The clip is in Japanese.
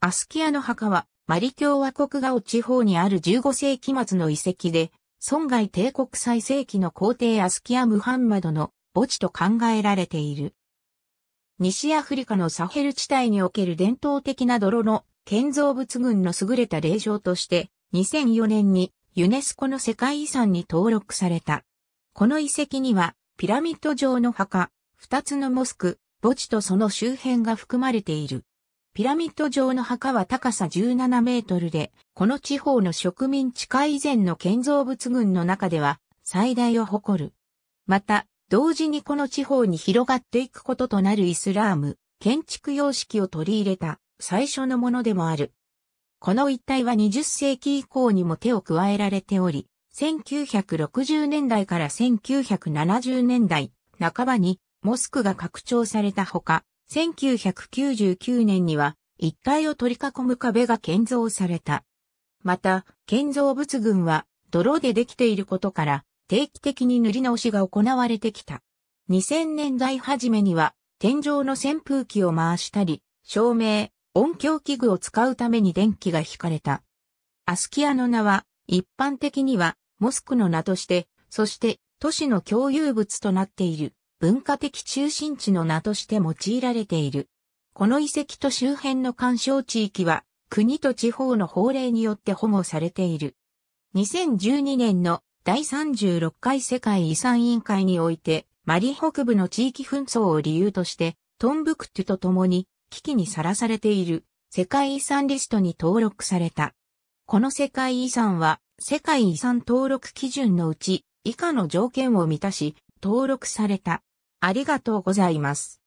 アスキアの墓は、マリ共和国ガオ地方にある15世紀末の遺跡で、損外帝国最盛期の皇帝アスキア・ムハンマドの墓地と考えられている。西アフリカのサヘル地帯における伝統的な泥の建造物群の優れた霊場として、2004年にユネスコの世界遺産に登録された。この遺跡には、ピラミッド状の墓、二つのモスク、墓地とその周辺が含まれている。ピラミッド状の墓は高さ17メートルで、この地方の植民地化以前の建造物群の中では最大を誇る。また、同時にこの地方に広がっていくこととなるイスラーム、建築様式を取り入れた最初のものでもある。この一帯は20世紀以降にも手を加えられており、1960年代から1970年代半ばにモスクが拡張されたほか、1999年には一帯を取り囲む壁が建造された。また、建造物群は泥でできていることから定期的に塗り直しが行われてきた。2000年代初めには天井の扇風機を回したり、照明、音響器具を使うために電気が引かれた。アスキアの名は一般的にはモスクの名として、そして都市の共有物となっている。文化的中心地の名として用いられている。この遺跡と周辺の干渉地域は、国と地方の法令によって保護されている。2012年の第36回世界遺産委員会において、マリ北部の地域紛争を理由として、トンブクトゥと共に危機にさらされている世界遺産リストに登録された。この世界遺産は世界遺産登録基準のうち以下の条件を満たし登録された。ありがとうございます。